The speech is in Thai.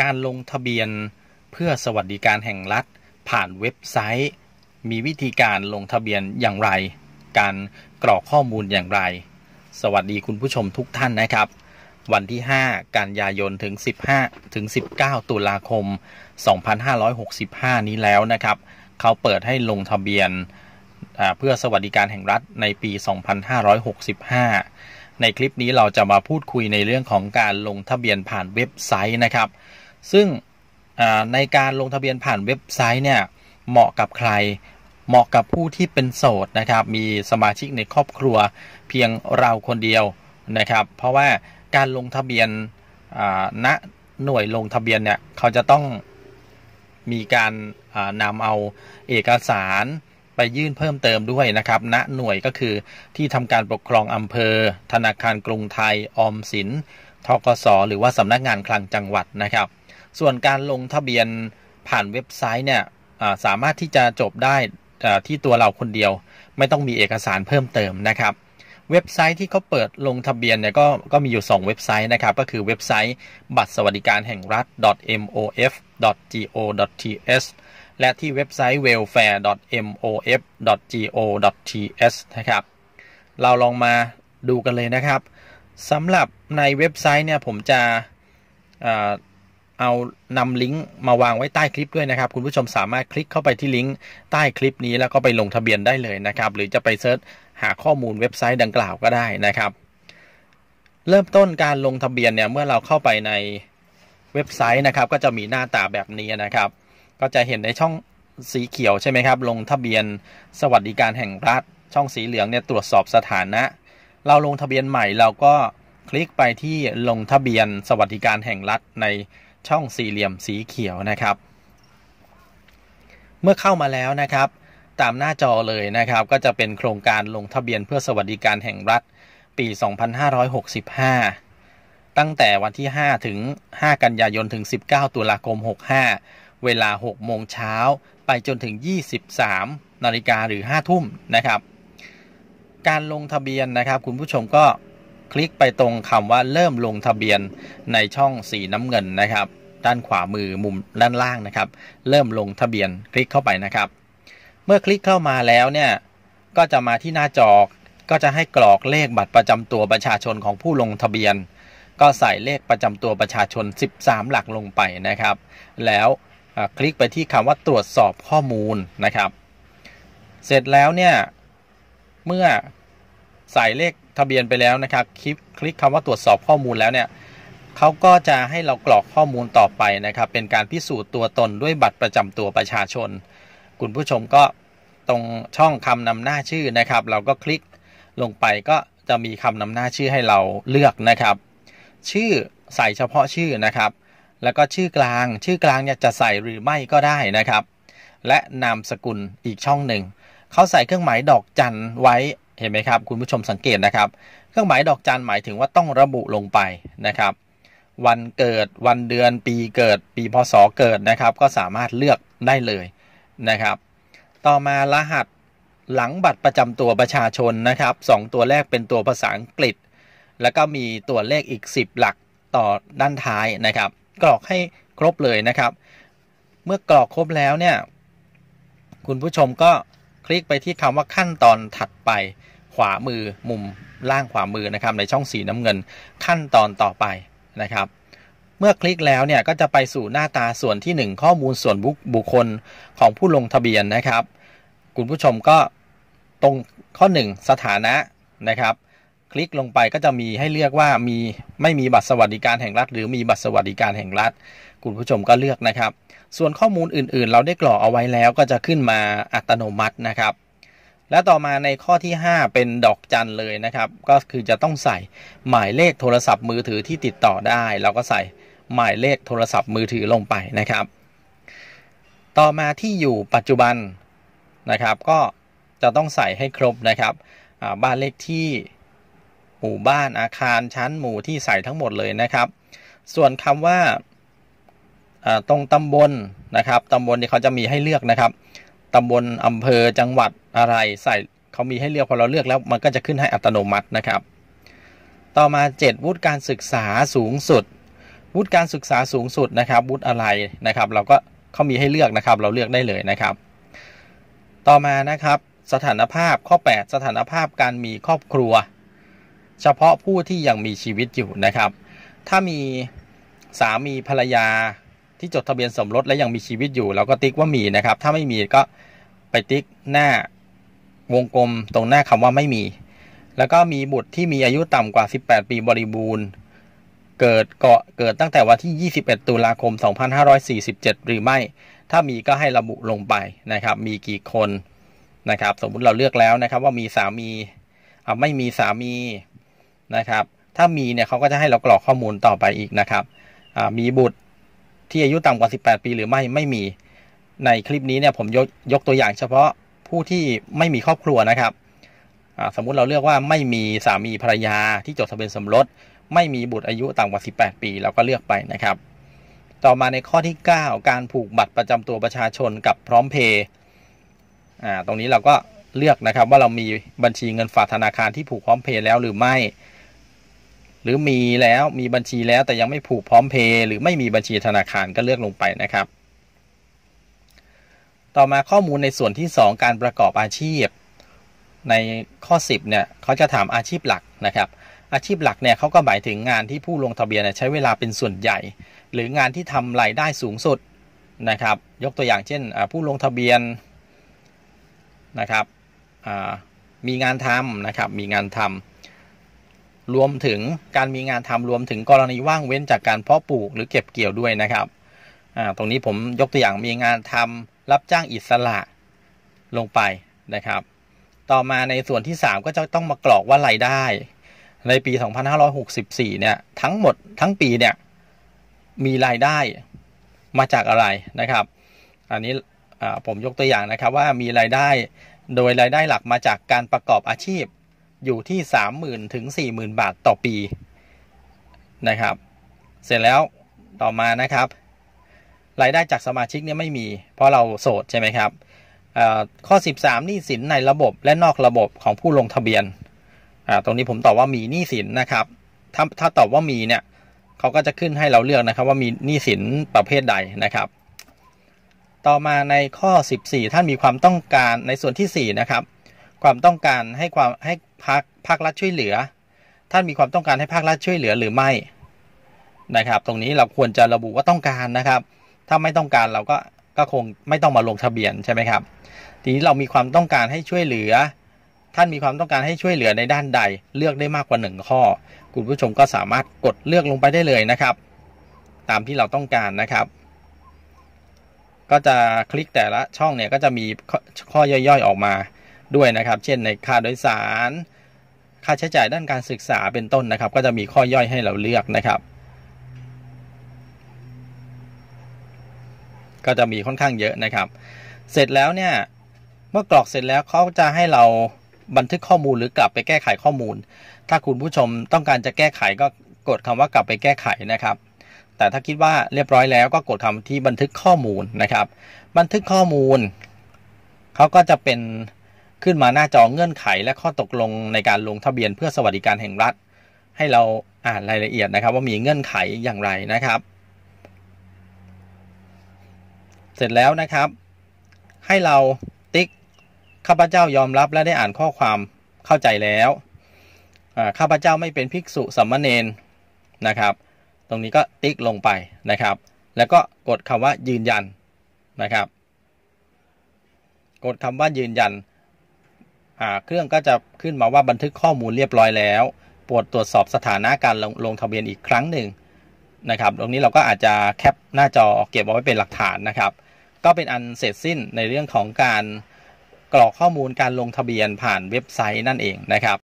การลงทะเบียนเพื่อสวัสดิการแห่งรัฐผ่านเว็บไซต์ มีวิธีการลงทะเบียนอย่างไร การกรอกข้อมูลอย่างไร สวัสดีคุณผู้ชมทุกท่านนะครับ วันที่ 5กันยายนถึง15 ถึง 19 ตุลาคม 2565นี้แล้วนะครับ เขาเปิดให้ลงทะเบียนเพื่อสวัสดิการแห่งรัฐในปี 2565 ในคลิปนี้เราจะมาพูดคุยในเรื่องของการลงทะเบียนผ่านเว็บไซต์นะครับซึ่งในการลงทะเบียนผ่านเว็บไซต์เนี่ยเหมาะกับใคร เหมาะกับผู้ที่เป็นโสดนะครับ มีสมาชิกในครอบครัวเพียงเราคนเดียวนะครับ เพราะว่าการลงทะเบียนณหน่วยลงทะเบียนเนี่ยเขาจะต้องมีการนำเอาเอกสารไปยื่นเพิ่มเติมด้วยนะครับ ณหน่วยก็คือที่ทำการปกครองอำเภอ ธนาคารกรุงไทยออมสินทกส หรือว่าสำนักงานคลังจังหวัดนะครับส่วนการลงทะเบียนผ่านเว็บไซต์เนี่ยสามารถที่จะจบได้ที่ตัวเราคนเดียว ไม่ต้องมีเอกสารเพิ่มเติมนะครับ เว็บไซต์ที่เขาเปิดลงทะเบียนเนี่ยก็ก็มีอยู่ 2 เว็บไซต์นะครับ ก็คือเว็บไซต์บัตรสวัสดิการแห่งรัฐ mof.go.th และที่เว็บไซต์ welfare.mof.go.th นะครับเราลองมาดูกันเลยนะครับสำหรับในเว็บไซต์เนี่ยผมจะเอานำลิงก์มาวางไว้ใต้คลิปด้วยนะครับ คุณผู้ชมสามารถคลิกเข้าไปที่ลิงก์ใต้คลิปนี้แล้วก็ไปลงทะเบียนได้เลยนะครับ หรือจะไปเซิร์ชหาข้อมูลเว็บไซต์ดังกล่าวก็ได้นะครับ เริ่มต้นการลงทะเบียนเนี่ยเมื่อเราเข้าไปในเว็บไซต์นะครับ ก็จะมีหน้าตาแบบนี้นะครับ ก็จะเห็นในช่องสีเขียวใช่ไหมครับ ลงทะเบียนสวัสดิการแห่งรัฐช่องสีเหลืองเนี่ยตรวจสอบสถานะ เราลงทะเบียนใหม่เราก็คลิกไปที่ลงทะเบียนสวัสดิการแห่งรัฐในช่องสี่เหลี่ยมสีเขียวนะครับ เมื่อเข้ามาแล้วนะครับ ตามหน้าจอเลยนะครับ ก็จะเป็นโครงการลงทะเบียนเพื่อสวัสดิการแห่งรัฐปี 2565 ตั้งแต่วันที่ 5 ถึง 5 กันยายนถึง 19 ตุลาคม 65 เวลา 6 โมงเช้าไปจนถึง 23นาฬิกาหรือ 5 ทุ่มนะครับ การลงทะเบียนนะครับคุณผู้ชมก็คลิก ไปตรงคำว่าเริ่มลงทะเบียนในช่องสีน้ำเงินนะครับ ด้านขวามือมุมด้านล่างนะครับ เริ่มลงทะเบียนคลิกเข้าไปนะครับ เมื่อคลิกเข้ามาแล้ว เนี่ย ก็จะมาที่หน้าจอก็จะให้กรอกเลขบัตรประจำตัวประชาชนของผู้ลงทะเบียน ก็ใส่เลขประจำตัวประชาชน 13 หลักลงไปนะครับ แล้วคลิกไปที่คำว่าตรวจสอบข้อมูลนะครับ เสร็จแล้วเนี่ยเมื่อใส่เลขทะเบียนไปแล้วนะครับคลิกคลิกคำว่าตรวจสอบข้อมูลแล้วเนี่ยเขาก็จะให้เรากรอกข้อมูลต่อไปนะครับเป็นการ พิสูจน์ตัวตนด้วยบัตรประจำตัวประชาชนคุณผู้ชมก็ตรงช่องคำนำหน้าชื่อนะครับ เราก็คลิกลงไปก็จะมีคำนำหน้าชื่อให้เราเลือกนะครับ ชื่อใส่เฉพาะชื่อนะครับ แล้วก็ชื่อกลาง ชื่อกลางเนี่ยจะใส่หรือไม่ก็ได้นะครับ และนามสกุลอีกช่องหนึ่งเขาใส่เครื่องหมายดอกจันไว้เห็นไหมครับ คุณผู้ชมสังเกตนะครับเครื่องหมายดอกจันหมายถึงว่าต้องระบุลงไปนะครับ วันเกิดวันเดือนปีเกิด ปีพศเกิดนะครับก็สามารถเลือกได้เลยนะครับ ต่อมารหัสหลังบัตรประจำตัวประชาชนนะครับ 2 ตัวแรกเป็นตัวภาษาอังกฤษ แล้วก็มีตัวเลขอีก 10 หลักต่อด้านท้ายนะครับกรอกให้ครบเลยนะครับเมื่อกรอกครบแล้วเนี่ยคุณผู้ชมก็คลิกไปที่คำว่าขั้นตอนถัดไปขวามือมุมล่างขวามือนะครับ ในช่องสีน้ำเงินขั้นตอนต่อไปนะครับ เมื่อคลิกแล้วเนี่ยก็จะไปสู่หน้าตาส่วนที่ 1 ข้อมูลส่วนบุคคลของผู้ลงทะเบียนนะครับคุณผู้ชมก็ตรงข้อ 1 สถานะนะครับ คลิกลงไปก็จะมีให้เลือกว่ามีไม่มีบัตรสวัสดิการแห่งรัฐ หรือมีบัตรสวัสดิการแห่งรัฐคุณผู้ชมก็เลือกนะครับส่วนข้อมูลอื่นๆ เราได้กรอกเอาไว้แล้ว ก็จะขึ้นมาอัตโนมัตินะครับ และต่อมาในข้อที่ 5 เป็นดอกจันเลยนะครับ ก็คือจะต้องใส่หมายเลขโทรศัพท์มือถือที่ติดต่อได้ เราก็ใส่หมายเลขโทรศัพท์มือถือลงไปนะครับ ต่อมาที่อยู่ปัจจุบันนะครับ ก็จะต้องใส่ให้ครบนะครับบ้านเลขที่หมู่บ้านอาคารชั้นหมู่ที่ใส่ทั้งหมดเลยนะครับ ส่วนคำว่าตรงตำบลนะครับตำบลที่เขาจะมีให้เลือกนะครับตำบลอำเภอจังหวัดอะไรใส่เขามีให้เลือกพอเราเลือกแล้ว มันก็จะขึ้นให้อัตโนมัตินะครับ ต่อมา 7วุฒิการศึกษาสูงสุดวุฒิการศึกษาสูงสุดนะครับวุฒิอะไรนะครับ เราก็เขามีให้เลือกนะครับ เราเลือกได้เลยนะครับ ต่อมานะครับสถานภาพข้อ 8 สถานภาพการมีครอบครัว เฉพาะผู้ที่ยังมีชีวิตอยู่นะครับ ถ้ามีสามีภรรยาที่จดทะเบียนสมรสและยังมีชีวิตอยู่เราก็ติ๊กว่ามีนะครับ ถ้าไม่มีก็ไปติ๊กหน้าวงกลมตรงหน้าคำว่าไม่มี แล้วก็มีบุตรที่มีอายุต่ำกว่า 18 ปีบริบูรณ์ เกิดเกาะเกิดตั้งแต่วันที่21ตุลาคม 2547 หรือไม่ ถ้ามีก็ให้ระบุลงไปนะครับ มีกี่คนนะครับ สมมุติเราเลือกแล้วนะครับ ว่ามีสามีไม่มีสามีนะครับถ้ามีเนี่ยเขาก็จะให้เรากรอกข้อมูลต่อไปอีกนะครับมีบุตรที่อายุต่ำกว่า 18 ปีหรือไม่ไม่มีในคลิปนี้เนี่ยผมยกยกตัวอย่างเฉพาะผู้ที่ไม่มีครอบครัวนะครับสมมุติเราเลือกว่าไม่มีสามีภรรยาที่จดทะเบียนสมรส ไม่มีบุตรอายุต่ำกว่า 18 ปีเราก็เลือกไปนะครับ ต่อมาในข้อที่ 9 การผูกบัตรประจำตัวประชาชนกับพร้อมเพย์ตรงนี้เราก็เลือกนะครับว่าเรามีบัญชีเงินฝากธนาคารที่ผูกพร้อมเพย์แล้วหรือไม่หรือมีแล้วมีบัญชีแล้วแต่ยังไม่ผูกพร้อมเพย์หรือไม่มีบัญชีธนาคารก็เลือกลงไปนะครับ ต่อมาข้อมูลในส่วนที่ 2 การประกอบอาชีพ ในข้อ 10เนี่ยเขาจะถามอาชีพหลักนะครับ อาชีพหลักเนี่ยเขาก็หมายถึงงานที่ผู้ลงทะเบียนใช้เวลาเป็นส่วนใหญ่ หรืองานที่ทำรายได้สูงสุดนะครับ ยกตัวอย่างเช่นผู้ลงทะเบียนนะครับมีงานทำนะครับมีงานทำรวมถึงการมีงานทำรวมถึงกรณีว่างเว้นจากการเพาะปลูกหรือเก็บเกี่ยวด้วยนะครับ ตรงนี้ผมยกตัวอย่างมีงานทำรับจ้างอิสระลงไปนะครับ ต่อมาในส่วนที่3ก็จะต้องมากรอกว่ารายได้ ในปี 2564 เนี่ยทั้งหมดทั้งปีเนี่ยมีรายได้มาจากอะไรนะครับ อันนี้ผมยกตัวอย่างนะครับ ว่ามีรายได้โดยรายได้หลักมาจากการประกอบอาชีพอยู่ที่สามหมื่นถึงสี่หมื่นบาทต่อปีนะครับ เสร็จแล้วต่อมานะครับรายได้จากสมาชิกเนี่ยไม่มี เพราะเราโสดใช่ไหมครับข้อ 13หนี้สินในระบบและนอกระบบของผู้ลงทะเบียนตรงนี้ผมตอบว่ามีหนี้สินนะครับ ถ้าถ้าตอบว่ามีเนี่ยเขาก็จะขึ้นให้เราเลือกนะครับว่ามีหนี้สินประเภทใดนะครับ ต่อมาในข้อ 14 ท่านมีความต้องการในส่วนที่ 4 นะครับความต้องการให้ความให้ภาคภาครัฐช่วยเหลือ ท่านมีความต้องการให้ภาครัฐช่วยเหลือหรือไม่นะครับ ตรงนี้เราควรจะระบุว่าต้องการนะครับ ถ้าไม่ต้องการเราก็ก็คงไม่ต้องมาลงทะเบียนใช่ไหมครับทีนี้เรามีความต้องการให้ช่วยเหลือ ท่านมีความต้องการให้ช่วยเหลือในด้านใดเลือกได้มากกว่า 1 ข้อ คุณผู้ชมก็สามารถกดเลือกลงไปได้เลยนะครับ ตามที่เราต้องการนะครับ ก็จะคลิกแต่ละช่องเนี่ยก็จะมีข้อย่อยๆออกมาด้วยนะครับ เช่นในค่าโดยสาร ค่าใช้จ่ายด้านการศึกษาเป็นต้นนะครับ ก็จะมีข้อย่อยให้เราเลือกนะครับ ก็จะมีค่อนข้างเยอะนะครับ เสร็จแล้วเนี่ย เมื่อกรอกเสร็จแล้วเขาจะให้เราบันทึกข้อมูลหรือกลับไปแก้ไขข้อมูล ถ้าคุณผู้ชมต้องการจะแก้ไขก็กดคำว่ากลับไปแก้ไขนะครับ แต่ถ้าคิดว่าเรียบร้อยแล้วก็กดคำที่บันทึกข้อมูลนะครับ บันทึกข้อมูลเขาก็จะเป็นขึ้นมาหน้าจอเงื่อนไขและข้อตกลงในการลงทะเบียนเพื่อสวัสดิการแห่งรัฐ ให้เราอ่านรายละเอียดนะครับว่ามีเงื่อนไขอย่างไรนะครับ เสร็จแล้วนะครับ ให้เราติ๊กข้าพเจ้ายอมรับและได้อ่านข้อความเข้าใจแล้วข้าพเจ้าไม่เป็นภิกษุสัมมาเนนนะครับ ตรงนี้ก็ติ๊กลงไปนะครับ แล้วก็กดคำว่ายืนยันนะครับ กดคำว่ายืนยันเครื่องก็จะขึ้นมาว่าบันทึกข้อมูลเรียบร้อยแล้ว ปวดตรวจสอบสถานะการลงลงทะเบียนอีกครั้งหนึ่งนะครับตรงนี้เราก็อาจจะแคปหน้าจอเก็บเอาไว้เป็นหลักฐานนะครับ ก็เป็นอันเสร็จสิ้นในเรื่องของการกรอกข้อมูลการลงทะเบียนผ่านเว็บไซต์นั่นเองนะครับ